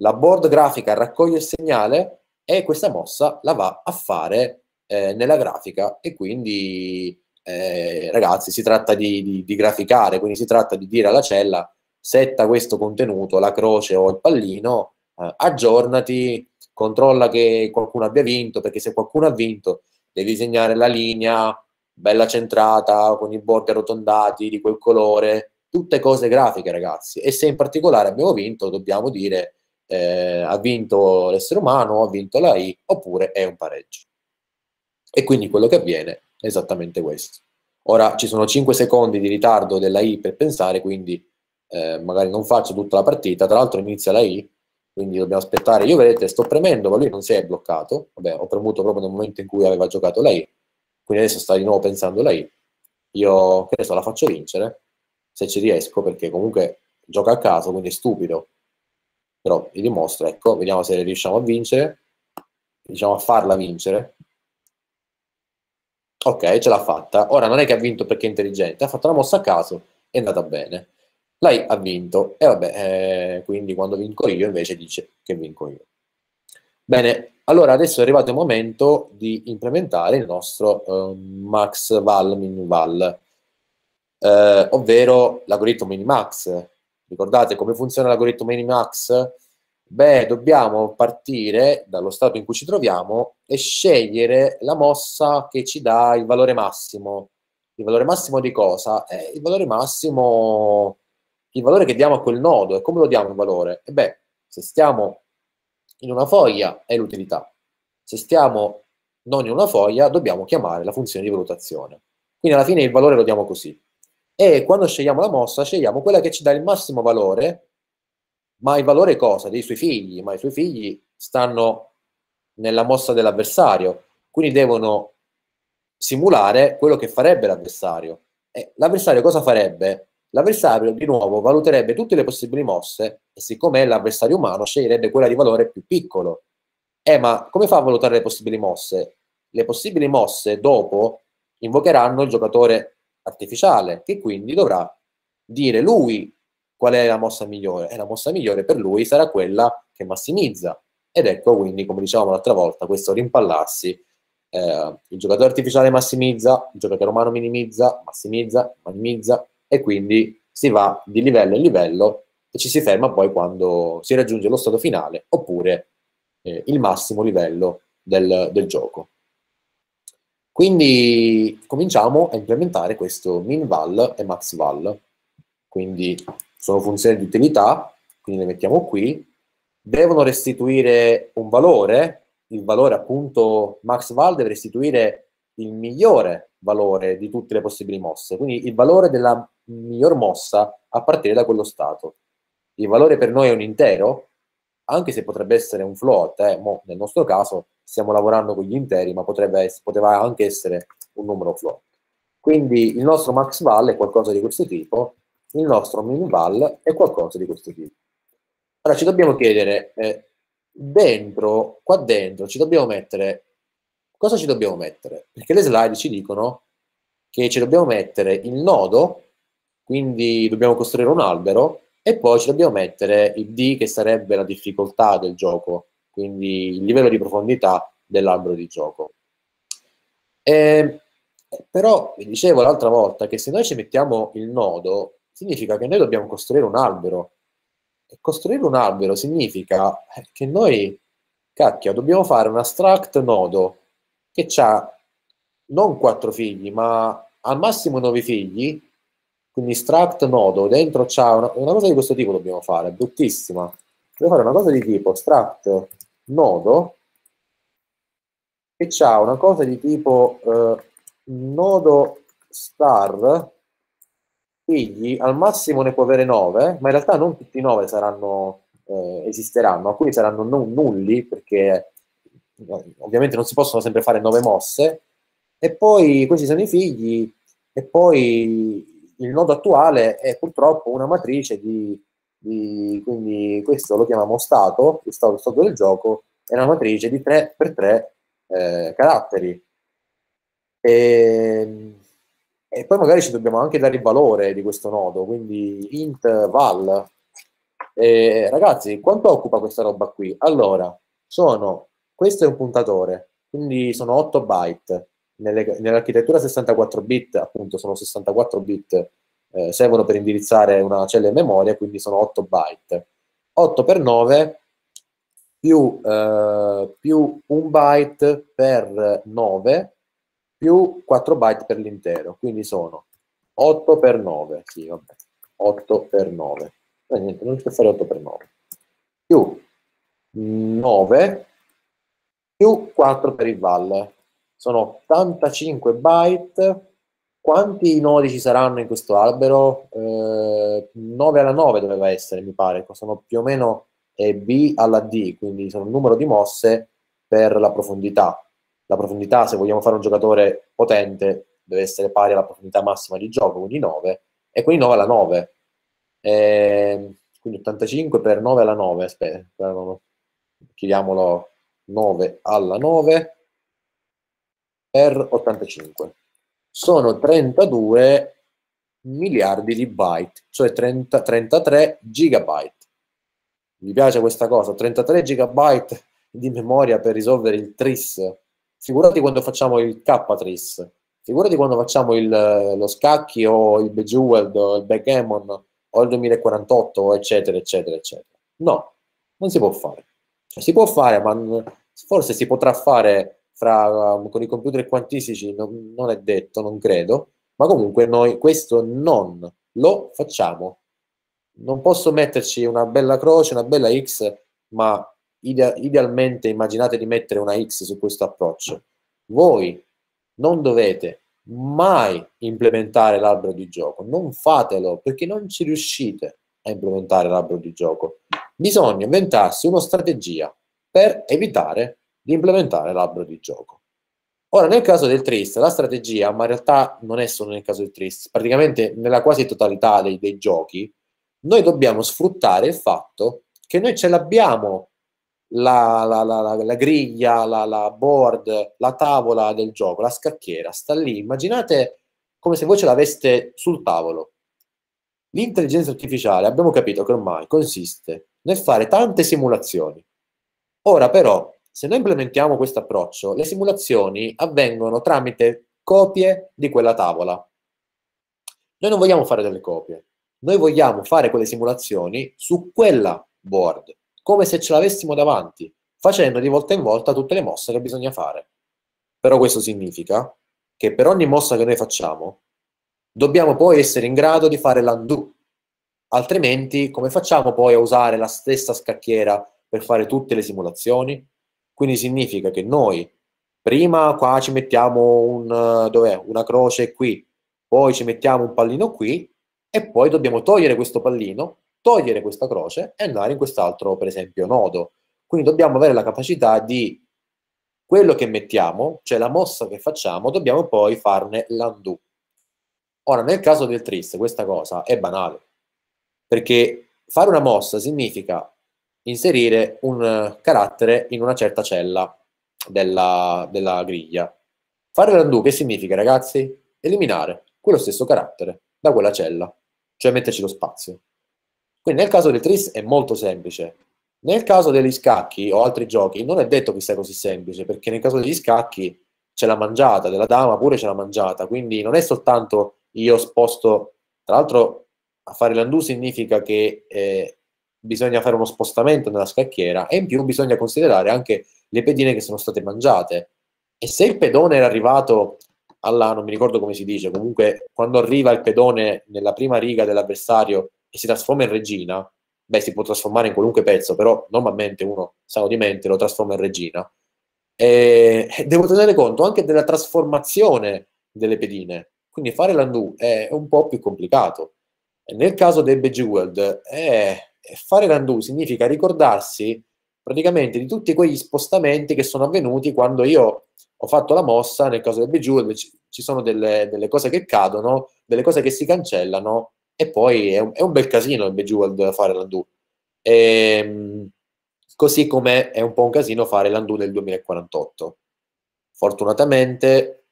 la board grafica raccoglie il segnale e questa mossa la va a fare eh, nella grafica e quindi eh, ragazzi si tratta di, di, di, graficare, quindi si tratta di dire alla cella setta questo contenuto, la croce o il pallino, eh, aggiornati, controlla che qualcuno abbia vinto, perché se qualcuno ha vinto devi disegnare la linea bella centrata, con i bordi arrotondati di quel colore, tutte cose grafiche ragazzi. E se in particolare abbiamo vinto, dobbiamo dire eh, ha vinto l'essere umano, ha vinto la I, oppure è un pareggio. E quindi quello che avviene è esattamente questo. Ora ci sono 5 secondi di ritardo della I per pensare, quindi eh, magari non faccio tutta la partita, tra l'altro inizia la I, quindi dobbiamo aspettare, io vedete sto premendo, ma lui non si è bloccato, vabbè ho premuto proprio nel momento in cui aveva giocato la I, quindi adesso sta di nuovo pensando la I, io che adesso la faccio vincere, se ci riesco, perché comunque gioca a caso, quindi è stupido, però vi dimostra, ecco, vediamo se riusciamo a vincere, diciamo a farla vincere, ok, ce l'ha fatta. Ora non è che ha vinto perché è intelligente, ha fatto la mossa a caso, è andata bene lei ha vinto e vabbè, eh, quindi quando vinco io invece dice che vinco io. Bene, allora adesso è arrivato il momento di implementare il nostro eh, max val min val, eh, ovvero l'algoritmo minimax. Ricordate come funziona l'algoritmo minimax? Beh, dobbiamo partire dallo stato in cui ci troviamo e scegliere la mossa che ci dà il valore massimo. Il valore massimo di cosa? Eh, il valore massimo il valore che diamo a quel nodo e come lo diamo il valore? E beh, se stiamo in una foglia è l'utilità, se stiamo non in una foglia dobbiamo chiamare la funzione di valutazione. Quindi alla fine il valore lo diamo così. E quando scegliamo la mossa, scegliamo quella che ci dà il massimo valore, ma il valore cosa? Dei suoi figli, ma i suoi figli stanno nella mossa dell'avversario, quindi devono simulare quello che farebbe l'avversario. l'avversario cosa farebbe? l'avversario di nuovo valuterebbe tutte le possibili mosse e siccome è l'avversario umano sceglierebbe quella di valore più piccolo. Eh, ma come fa a valutare le possibili mosse? Le possibili mosse dopo invocheranno il giocatore artificiale che quindi dovrà dire lui qual è la mossa migliore e la mossa migliore per lui sarà quella che massimizza. Ed ecco quindi, come dicevamo l'altra volta, questo rimpallarsi eh, il giocatore artificiale massimizza, il giocatore umano minimizza, massimizza, minimizza, e quindi si va di livello in livello e ci si ferma poi quando si raggiunge lo stato finale oppure eh, il massimo livello del, del, gioco. Quindi cominciamo a implementare questo minval e maxval. Quindi sono funzioni di utilità, quindi le mettiamo qui. Devono restituire un valore, il valore appunto maxval deve restituire il migliore valore di tutte le possibili mosse, quindi il valore della miglior mossa a partire da quello stato. Il valore per noi è un intero, anche se potrebbe essere un float, eh, nel nostro caso stiamo lavorando con gli interi, ma potrebbe, poteva anche essere un numero float. Quindi il nostro max val è qualcosa di questo tipo, il nostro min val è qualcosa di questo tipo. Ora ci dobbiamo chiedere, eh, dentro, qua dentro ci dobbiamo mettere, cosa ci dobbiamo mettere? Perché le slide ci dicono che ci dobbiamo mettere il nodo quindi dobbiamo costruire un albero e poi ci dobbiamo mettere il D che sarebbe la difficoltà del gioco, quindi il livello di profondità dell'albero di gioco. E, ehm, però vi dicevo l'altra volta che se noi ci mettiamo il nodo, significa che noi dobbiamo costruire un albero. E costruire un albero significa che noi, cacchio, dobbiamo fare un abstract nodo che ha non quattro figli, ma al massimo nove figli, quindi struct nodo, dentro c'è una, una, cosa di questo tipo dobbiamo fare, bruttissima. Dobbiamo fare una cosa di tipo struct nodo e c'è una cosa di tipo eh, nodo star figli al massimo ne può avere 9, ma in realtà non tutti i 9 saranno, eh, esisteranno, alcuni saranno non nulli perché eh, ovviamente non si possono sempre fare 9 mosse e poi questi sono i figli e poi il nodo attuale è purtroppo una matrice di, di quindi questo lo chiamiamo stato, il stato, stato, del gioco, è una matrice di 3 per 3 eh, caratteri. E, ehm, e poi magari ci dobbiamo anche dare il valore di questo nodo, quindi int val. E, ragazzi, quanto occupa questa roba qui? Allora, sono, questo è un puntatore, quindi sono 8 byte nelle, nell'architettura 64 bit, appunto, sono 64 bit, eh, servono per indirizzare una cella in memoria, quindi sono 8 byte. 8 per 9 più, eh, più 1 byte per 9 più 4 byte per l'intero, quindi sono 8 per 9, sì, vabbè, 8 per 9. Eh, niente, non c'è fare 8 per 9. Più 9 più 4 per il valle, sono 85 byte. Quanti nodi ci saranno in questo albero? Eh, 9 alla 9 doveva essere, mi pare, sono più o meno eh, B alla D, quindi sono il numero di mosse per la profondità. La profondità, se vogliamo fare un giocatore potente, deve essere pari alla profondità massima di gioco, quindi 9, e quindi 9 alla 9. Eh, quindi 85 per 9 alla 9, aspetta, chiediamolo 9 alla 9 per 85 sono 32 miliardi di byte, cioè 30, 33 gigabyte. Mi piace questa cosa, 33 gigabyte di memoria per risolvere il tris. Figurati quando facciamo il K-tris, figurati quando facciamo il, lo scacchi o il Bejeweled o il Backgammon o il 2048, eccetera, eccetera, eccetera. No, non si può fare. Si può fare, ma forse si potrà fare fra, um, con i computer quantistici non, non è detto, non credo, ma comunque noi questo non lo facciamo. Non posso metterci una bella croce, una bella X, ma idealmente immaginate di mettere una X su questo approccio. Voi non dovete mai implementare l'albero di gioco, non fatelo perché non ci riuscite a implementare l'albero di gioco. Bisogna inventarsi una strategia per evitare di implementare l'albero di gioco. Ora, nel caso del Trace, la strategia, ma in realtà non è solo nel caso del Trace, praticamente nella quasi totalità dei, dei giochi, noi dobbiamo sfruttare il fatto che noi ce l'abbiamo la, la, la, la griglia, la, board, la tavola del gioco, la scacchiera, sta lì. Immaginate come se voi ce l'aveste sul tavolo. L'intelligenza artificiale, abbiamo capito che ormai consiste nel fare tante simulazioni. Ora però se noi implementiamo questo approccio, le simulazioni avvengono tramite copie di quella tavola. Noi non vogliamo fare delle copie, noi vogliamo fare quelle simulazioni su quella board, come se ce l'avessimo davanti, facendo di volta in volta tutte le mosse che bisogna fare. Però questo significa che per ogni mossa che noi facciamo, dobbiamo poi essere in grado di fare l'undo. Altrimenti, come facciamo poi a usare la stessa scacchiera per fare tutte le simulazioni? Quindi significa che noi prima qua ci mettiamo un, eh, una croce qui, poi ci mettiamo un pallino qui e poi dobbiamo togliere questo pallino, togliere questa croce e andare in quest'altro, per esempio, nodo. Quindi dobbiamo avere la capacità di quello che mettiamo, cioè la mossa che facciamo, dobbiamo poi farne l'undo. Ora, nel caso del trist, questa cosa è banale, perché fare una mossa significa inserire un carattere in una certa cella della, della griglia. Fare l'undo che significa, ragazzi? Eliminare quello stesso carattere da quella cella, cioè metterci lo spazio. Quindi nel caso del tris è molto semplice. Nel caso degli scacchi o altri giochi non è detto che sia così semplice, perché nel caso degli scacchi c'è la mangiata, della dama pure c'è la mangiata, quindi non è soltanto io sposto, tra l'altro fare l'andù significa che eh, bisogna fare uno spostamento nella scacchiera e in più bisogna considerare anche le pedine che sono state mangiate. E se il pedone era arrivato alla, non mi ricordo come si dice, comunque quando arriva il pedone nella prima riga dell'avversario e si trasforma in regina, beh si può trasformare in qualunque pezzo, però normalmente uno sano di mente lo trasforma in regina. E devo tenere conto anche della trasformazione delle pedine, quindi fare l'andù è un po' più complicato. Nel caso del Bejeweled è eh, fare undo significa ricordarsi praticamente di tutti quegli spostamenti che sono avvenuti quando io ho fatto la mossa, nel caso del bijou, ci sono delle, delle cose che cadono, delle cose che si cancellano, e poi è un, è un bel casino il bejeweled fare l'undo. E, ehm, così come è un po' un casino fare l'undo del 2048. Fortunatamente,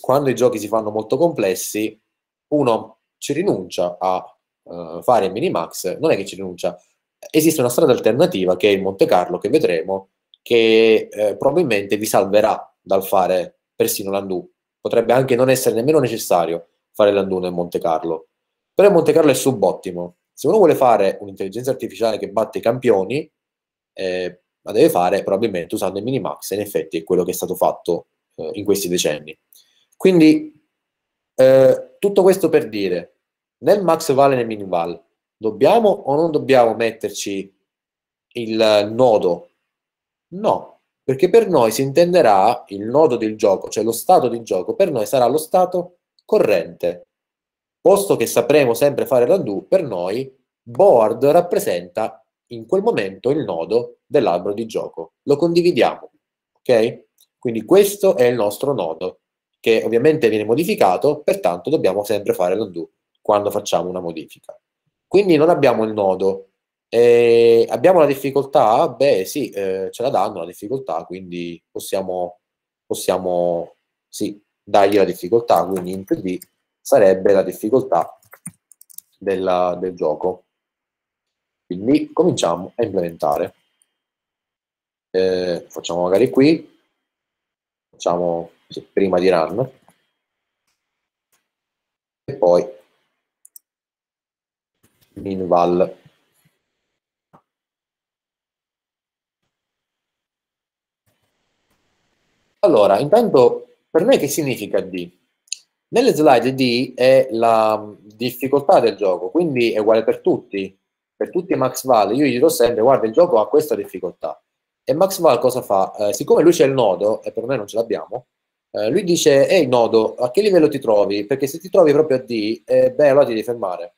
quando i giochi si fanno molto complessi, uno ci rinuncia a uh, eh, fare Minimax, non è che ci rinuncia. Esiste una strada alternativa che è il Monte Carlo, che vedremo, che eh, probabilmente vi salverà dal fare persino l'andù. Potrebbe anche non essere nemmeno necessario fare l'andù nel Monte Carlo. Però il Monte Carlo è subottimo. Se uno vuole fare un'intelligenza artificiale che batte i campioni, eh, la deve fare probabilmente usando il Minimax, in effetti è quello che è stato fatto eh, in questi decenni. Quindi, eh, tutto questo per dire nel max vale nel min val dobbiamo o non dobbiamo metterci il nodo? No, perché per noi si intenderà il nodo del gioco, cioè lo stato di gioco, per noi sarà lo stato corrente. Posto che sapremo sempre fare l'undo, per noi board rappresenta in quel momento il nodo dell'albero di gioco. Lo condividiamo, ok? Quindi questo è il nostro nodo, che ovviamente viene modificato, pertanto dobbiamo sempre fare l'undo quando facciamo una modifica. Quindi non abbiamo il nodo. E eh, abbiamo la difficoltà? Beh sì, eh, ce la danno la difficoltà, quindi possiamo, possiamo sì, dargli la difficoltà, quindi in 3D sarebbe la difficoltà della, del gioco. Quindi cominciamo a implementare. Eh, facciamo magari qui, facciamo sì, prima di run, e poi Minval. Allora, intanto per noi che significa D? Nelle slide D è la difficoltà del gioco, quindi è uguale per tutti, per tutti i max val. Io gli dirò sempre, guarda, il gioco ha questa difficoltà. E max val cosa fa? Eh, siccome lui c'è il nodo, e per noi non ce l'abbiamo, eh, lui dice, ehi nodo, a che livello ti trovi? Perché se ti trovi proprio a D, eh, beh, allora ti devi fermare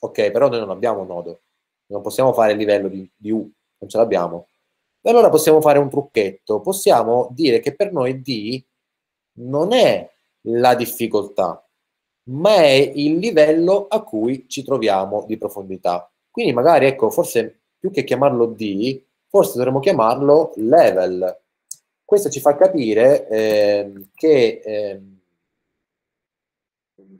ok, però noi non abbiamo un nodo, non possiamo fare il livello di, di U, non ce l'abbiamo. E allora possiamo fare un trucchetto, possiamo dire che per noi D non è la difficoltà, ma è il livello a cui ci troviamo di profondità. Quindi magari, ecco, forse più che chiamarlo D, forse dovremmo chiamarlo level. Questo ci fa capire eh, che... Eh,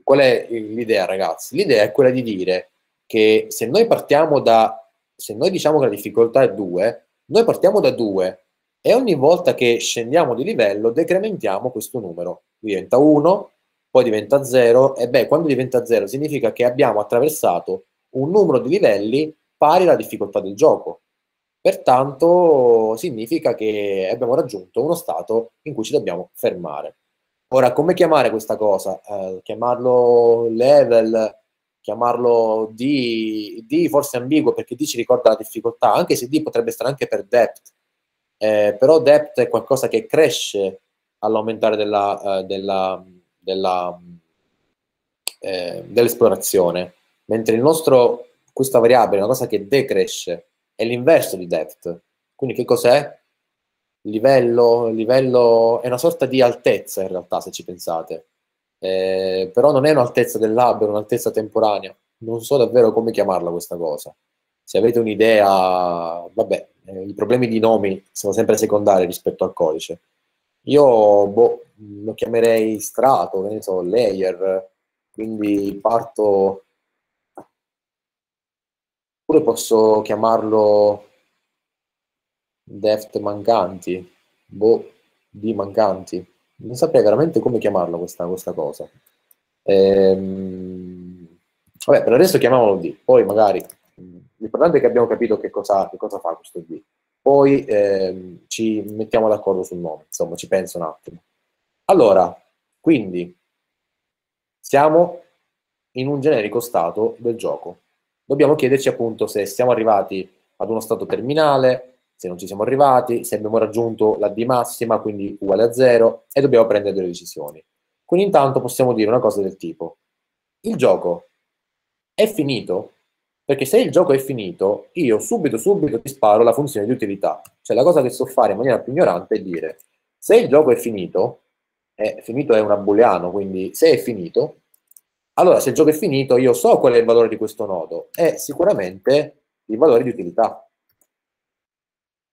qual è l'idea, ragazzi? L'idea è quella di dire che se noi partiamo da, se noi diciamo che la difficoltà è 2, noi partiamo da 2 e ogni volta che scendiamo di livello decrementiamo questo numero. Diventa 1, poi diventa 0 e beh, quando diventa 0 significa che abbiamo attraversato un numero di livelli pari alla difficoltà del gioco. Pertanto significa che abbiamo raggiunto uno stato in cui ci dobbiamo fermare. Ora, come chiamare questa cosa? Eh, chiamarlo level, chiamarlo D, D forse ambiguo perché D ci ricorda la difficoltà, anche se D potrebbe stare anche per depth, eh, però depth è qualcosa che cresce all'aumentare della, eh, della, della, eh, dell'esplorazione, mentre il nostro, questa variabile è una cosa che decresce, è l'inverso di depth, quindi che cos'è? Livello, livello è una sorta di altezza in realtà se ci pensate eh, però non è un'altezza dell'albero, è un'altezza temporanea. Non so davvero come chiamarla questa cosa. Se avete un'idea, vabbè, eh, i problemi di nomi sono sempre secondari rispetto al codice. Io boh, lo chiamerei strato, ne so, layer, quindi parto... Oppure posso chiamarlo deft mancanti, boh, di mancanti non saprei veramente come chiamarlo questa, questa cosa. Ehm, vabbè, per adesso chiamiamolo D, poi magari l'importante è che abbiamo capito che cosa, che cosa fa questo D. Poi ehm, ci mettiamo d'accordo sul nome, insomma, ci penso un attimo. Allora, quindi siamo in un generico stato del gioco. Dobbiamo chiederci appunto se siamo arrivati ad uno stato terminale, se non ci siamo arrivati, se abbiamo raggiunto la D massima, quindi uguale a 0, e dobbiamo prendere delle decisioni. Quindi intanto possiamo dire una cosa del tipo, il gioco è finito? Perché se il gioco è finito, io subito subito ti sparo la funzione di utilità. Cioè la cosa che so fare in maniera più ignorante è dire, se il gioco è finito, è finito è un abooleano, quindi se è finito, allora se il gioco è finito io so qual è il valore di questo nodo, è sicuramente il valore di utilità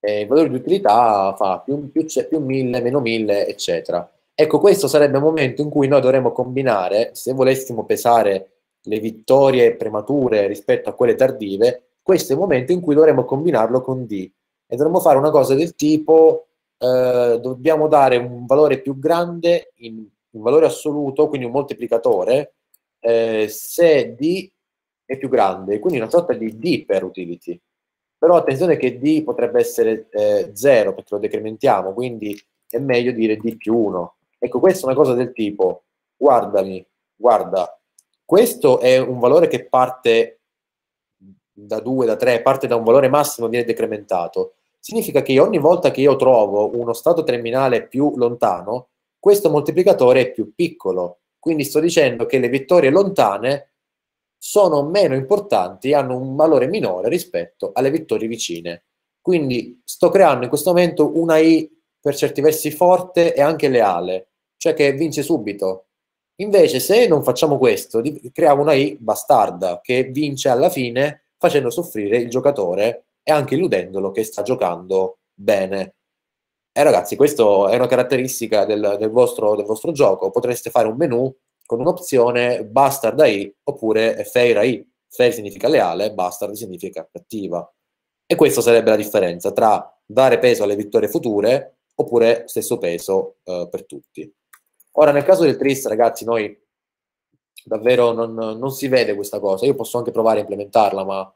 eh, il valore di utilità fa più, più, più 1000, meno 1000, eccetera. Ecco, questo sarebbe un momento in cui noi dovremmo combinare, se volessimo pesare le vittorie premature rispetto a quelle tardive, questo è il momento in cui dovremmo combinarlo con D. E dovremmo fare una cosa del tipo, eh, dobbiamo dare un valore più grande, in, un valore assoluto, quindi un moltiplicatore, eh, se D è più grande, quindi una sorta di D per utility però attenzione che d potrebbe essere 0 eh, perché lo decrementiamo, quindi è meglio dire d più 1. Ecco, questa è una cosa del tipo, guardami, guarda, questo è un valore che parte da 2, da 3, parte da un valore massimo e viene decrementato. Significa che ogni volta che io trovo uno stato terminale più lontano, questo moltiplicatore è più piccolo. Quindi sto dicendo che le vittorie lontane sono meno importanti, hanno un valore minore rispetto alle vittorie vicine. Quindi sto creando in questo momento una I per certi versi forte e anche leale, cioè che vince subito. Invece se non facciamo questo, creiamo una I bastarda che vince alla fine facendo soffrire il giocatore e anche illudendolo che sta giocando bene. E eh, ragazzi, questa è una caratteristica del, del, vostro, del vostro gioco. Potreste fare un menu con un'opzione bastard AI oppure fair AI. Fair significa leale, bastard significa cattiva. E questa sarebbe la differenza tra dare peso alle vittorie future oppure stesso peso eh, per tutti. Ora, nel caso del Trist, ragazzi, noi davvero non, non, si vede questa cosa. Io posso anche provare a implementarla, ma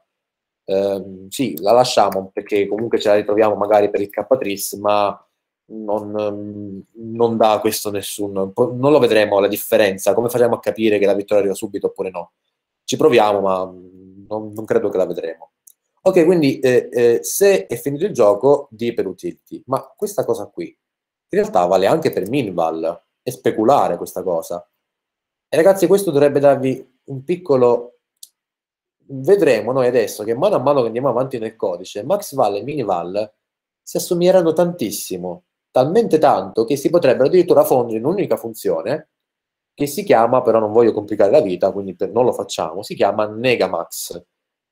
ehm, sì, la lasciamo perché comunque ce la ritroviamo magari per il k trist ma non, ehm, non dà questo nessun... Non lo vedremo la differenza, come facciamo a capire che la vittoria arriva subito oppure no? Ci proviamo, ma non, non credo che la vedremo. Ok, quindi eh, eh, se è finito il gioco di per utility, ma questa cosa qui in realtà vale anche per Minval, è speculare questa cosa. E ragazzi, questo dovrebbe darvi un piccolo... Vedremo noi adesso che mano a mano che andiamo avanti nel codice, maxval e minival si assomiglieranno tantissimo talmente tanto che si potrebbero addirittura fondere in un'unica funzione che si chiama, però non voglio complicare la vita, quindi non lo facciamo, si chiama negamax.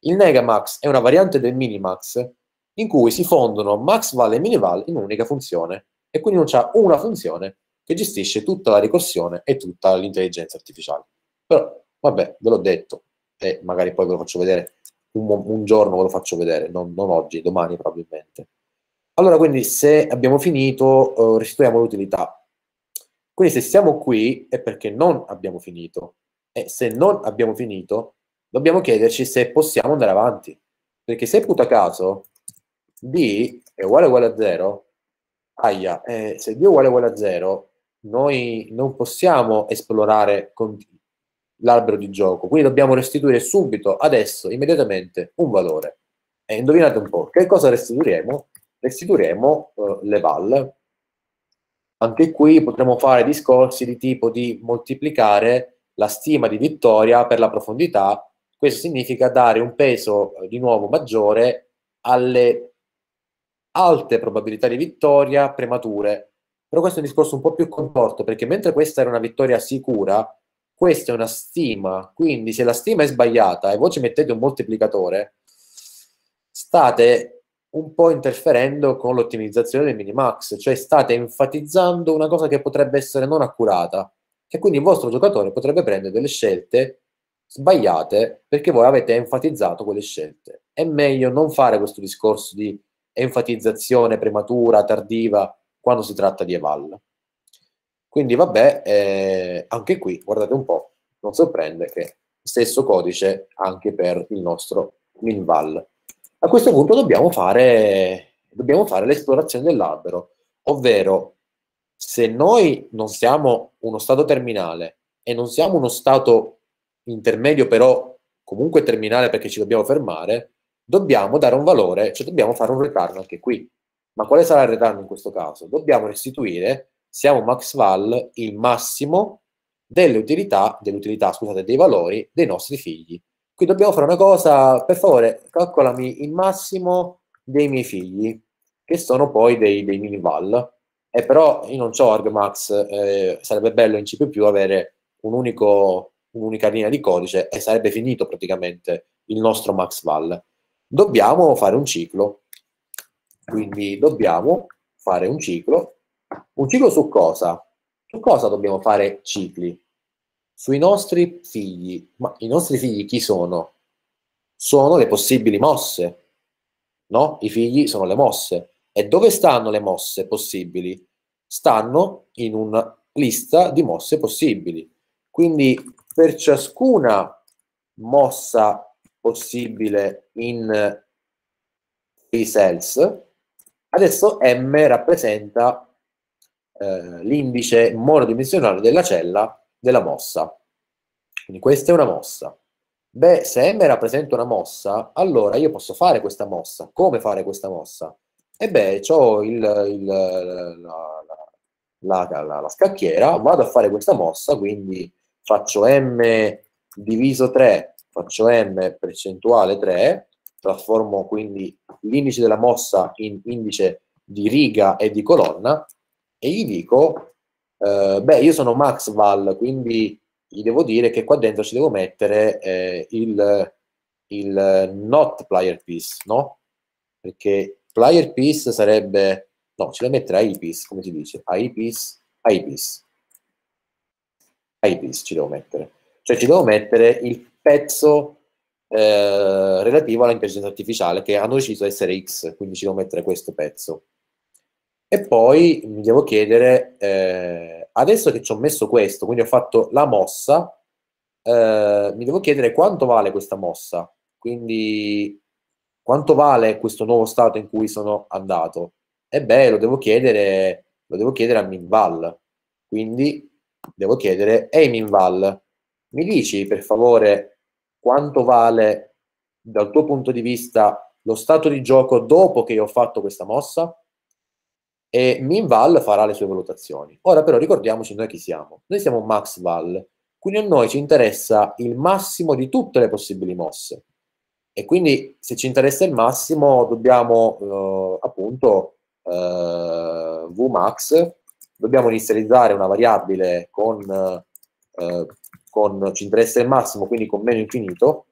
Il negamax è una variante del minimax in cui si fondono maxval e minival in un'unica funzione e quindi non c'è una funzione che gestisce tutta la ricorsione e tutta l'intelligenza artificiale. Però, vabbè, ve l'ho detto e magari poi ve lo faccio vedere un, un giorno, ve lo faccio vedere, non, non oggi, domani probabilmente. Allora, quindi se abbiamo finito, eh, restituiamo l'utilità. Quindi se siamo qui è perché non abbiamo finito. E se non abbiamo finito, dobbiamo chiederci se possiamo andare avanti. Perché se a caso b è uguale, uguale a 0, aia, eh, se b è uguale, uguale a 0, noi non possiamo esplorare l'albero di gioco, quindi dobbiamo restituire subito, adesso, immediatamente, un valore. E indovinate un po', che cosa restituiremo? restituiremo eh, le val. Anche qui potremo fare discorsi di tipo di moltiplicare la stima di vittoria per la profondità. Questo significa dare un peso eh, di nuovo maggiore alle alte probabilità di vittoria premature. Però questo è un discorso un po' più contorto, perché mentre questa era una vittoria sicura, questa è una stima, quindi se la stima è sbagliata e voi ci mettete un moltiplicatore, state un po' interferendo con l'ottimizzazione del minimax, cioè state enfatizzando una cosa che potrebbe essere non accurata, e quindi il vostro giocatore potrebbe prendere delle scelte sbagliate perché voi avete enfatizzato quelle scelte. È meglio non fare questo discorso di enfatizzazione prematura, tardiva, quando si tratta di Eval. Quindi vabbè, eh, anche qui, guardate un po', non sorprende che stesso codice anche per il nostro Minval a questo punto dobbiamo fare, dobbiamo fare l'esplorazione dell'albero, ovvero se noi non siamo uno stato terminale e non siamo uno stato intermedio però comunque terminale perché ci dobbiamo fermare, dobbiamo dare un valore, cioè dobbiamo fare un ritardo anche qui. Ma quale sarà il ritardo in questo caso? Dobbiamo restituire, siamo max val, il massimo delle utilità, delle utilità scusate, dei valori dei nostri figli qui dobbiamo fare una cosa, per favore, calcolami il massimo dei miei figli, che sono poi dei, dei minival. E eh, però io non ho argmax, eh, sarebbe bello in C++ avere un'unica linea di codice e sarebbe finito praticamente il nostro max val. Dobbiamo fare un ciclo, quindi dobbiamo fare un ciclo. Un ciclo su cosa? Su cosa dobbiamo fare cicli? sui nostri figli. Ma i nostri figli chi sono? Sono le possibili mosse. No? I figli sono le mosse. E dove stanno le mosse possibili? Stanno in una lista di mosse possibili. Quindi per ciascuna mossa possibile in free cells, adesso M rappresenta eh, l'indice monodimensionale della cella della mossa. Quindi questa è una mossa. Beh, se M rappresenta una mossa, allora io posso fare questa mossa. Come fare questa mossa? E beh, ho il, il, la, la, la, la, scacchiera, vado a fare questa mossa, quindi faccio M diviso 3, faccio M percentuale 3, trasformo quindi l'indice della mossa in indice di riga e di colonna e gli dico eh, beh, io sono Max Val, quindi gli devo dire che qua dentro ci devo mettere eh, il, il not player piece, no? Perché player piece sarebbe... No, ci devo mettere AI piece, come si dice? AI piece, AI piece. AI piece ci devo mettere. Cioè ci devo mettere il pezzo eh, relativo all'intelligenza artificiale che hanno deciso essere X, quindi ci devo mettere questo pezzo. E poi mi devo chiedere... Eh, adesso che ci ho messo questo, quindi ho fatto la mossa, eh, mi devo chiedere quanto vale questa mossa, quindi quanto vale questo nuovo stato in cui sono andato. E beh, lo devo chiedere, lo devo chiedere a Minval, quindi devo chiedere, ehi Minval, mi dici per favore quanto vale dal tuo punto di vista lo stato di gioco dopo che io ho fatto questa mossa? e MinVal farà le sue valutazioni. Ora però ricordiamoci noi chi siamo. Noi siamo MaxVal, quindi a noi ci interessa il massimo di tutte le possibili mosse. E quindi se ci interessa il massimo dobbiamo eh, appunto eh, Vmax, dobbiamo inizializzare una variabile con, eh, con ci interessa il massimo, quindi con meno infinito,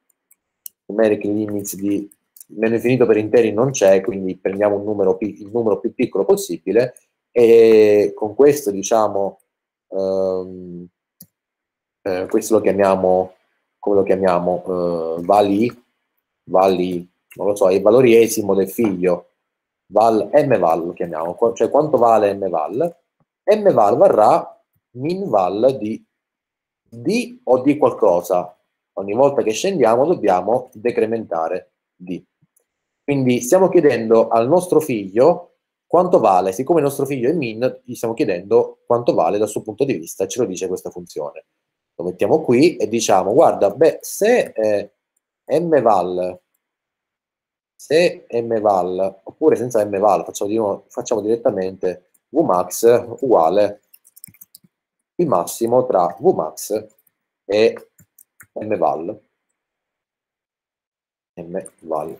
numeric limits di l'infinito per interi non c'è, quindi prendiamo un numero il numero più piccolo possibile e con questo diciamo, ehm, eh, questo lo chiamiamo, come lo chiamiamo, eh, vali, vali, non lo so, il valoriesimo del figlio, val, mval lo chiamiamo, cioè quanto vale mval? mval varrà minval di d o di qualcosa, ogni volta che scendiamo dobbiamo decrementare d. Quindi stiamo chiedendo al nostro figlio quanto vale, siccome il nostro figlio è min, gli stiamo chiedendo quanto vale dal suo punto di vista, ce lo dice questa funzione. Lo mettiamo qui e diciamo, guarda, beh, se eh, mval, se mval, oppure senza mval, facciamo, facciamo direttamente vmax uguale il massimo tra vmax e mval. mval.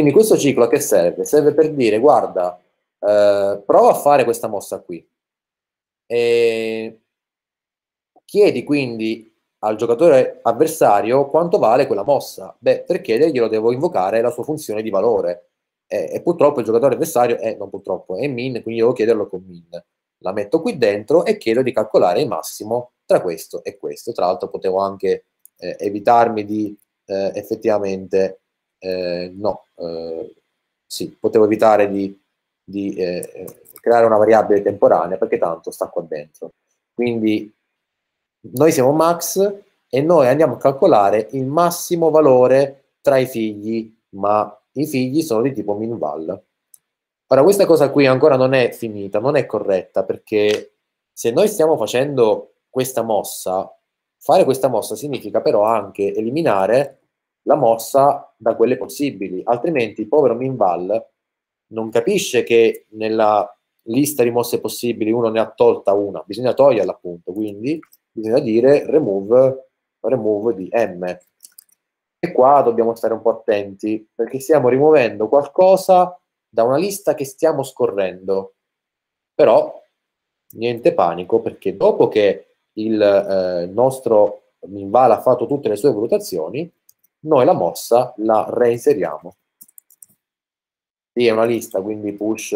Quindi questo ciclo a che serve? Serve per dire, guarda, eh, prova a fare questa mossa qui. E chiedi quindi al giocatore avversario quanto vale quella mossa. Beh, per chiederglielo devo invocare la sua funzione di valore. E, e purtroppo il giocatore avversario è, eh, non purtroppo, è min, quindi devo chiederlo con min. La metto qui dentro e chiedo di calcolare il massimo tra questo e questo. Tra l'altro potevo anche eh, evitarmi di eh, effettivamente eh, no, eh, sì, potevo evitare di, di eh, creare una variabile temporanea perché tanto sta qua dentro. Quindi noi siamo max e noi andiamo a calcolare il massimo valore tra i figli, ma i figli sono di tipo minval. Ora, questa cosa qui ancora non è finita, non è corretta, perché se noi stiamo facendo questa mossa, fare questa mossa significa però anche eliminare la mossa da quelle possibili, altrimenti il povero Minval non capisce che nella lista di mosse possibili uno ne ha tolta una, bisogna toglierla appunto, quindi bisogna dire remove, remove di M. E qua dobbiamo stare un po' attenti, perché stiamo rimuovendo qualcosa da una lista che stiamo scorrendo. Però niente panico, perché dopo che il eh, nostro Minval ha fatto tutte le sue valutazioni, noi la mossa la reinseriamo. Sì, è una lista, quindi push,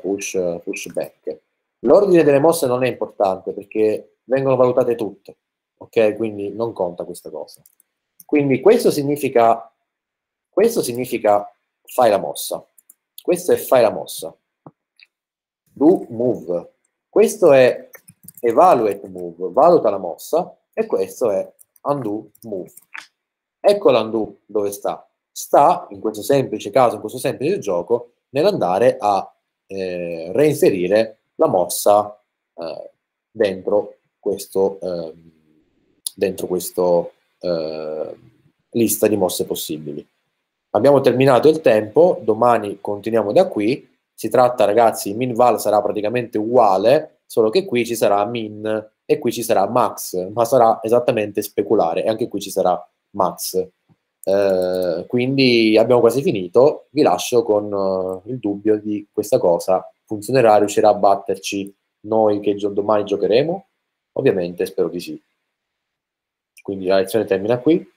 push, push back. L'ordine delle mosse non è importante perché vengono valutate tutte, ok? Quindi non conta questa cosa. Quindi questo significa, questo significa fai la mossa. Questo è fai la mossa. Do move. Questo è evaluate move, valuta la mossa, e questo è undo move. Ecco l'undo dove sta. Sta, in questo semplice caso, in questo semplice gioco, nell'andare a eh, reinserire la mossa eh, dentro questo, eh, dentro questo eh, lista di mosse possibili. Abbiamo terminato il tempo, domani continuiamo da qui. Si tratta, ragazzi, min val sarà praticamente uguale, solo che qui ci sarà min e qui ci sarà max, ma sarà esattamente speculare e anche qui ci sarà Max. Eh, quindi abbiamo quasi finito, vi lascio con uh, il dubbio di questa cosa funzionerà, riuscirà a batterci noi che domani giocheremo? Ovviamente spero di sì. Quindi la lezione termina qui.